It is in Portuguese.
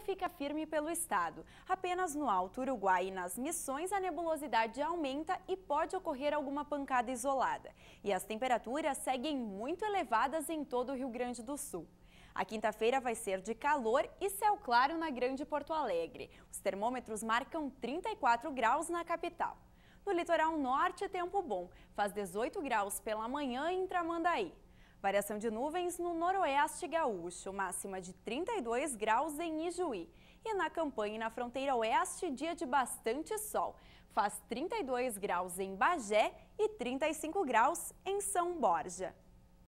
fica firme pelo estado. Apenas no Alto Uruguai e nas Missões, a nebulosidade aumenta e pode ocorrer alguma pancada isolada. E as temperaturas seguem muito elevadas em todo o Rio Grande do Sul. A quinta-feira vai ser de calor e céu claro na Grande Porto Alegre. Os termômetros marcam 34 graus na capital. No litoral norte, tempo bom. Faz 18 graus pela manhã em Tramandaí. Variação de nuvens no noroeste gaúcho, máxima de 32 graus em Ijuí. E na campanha e na fronteira oeste, dia de bastante sol. Faz 32 graus em Bagé e 35 graus em São Borja.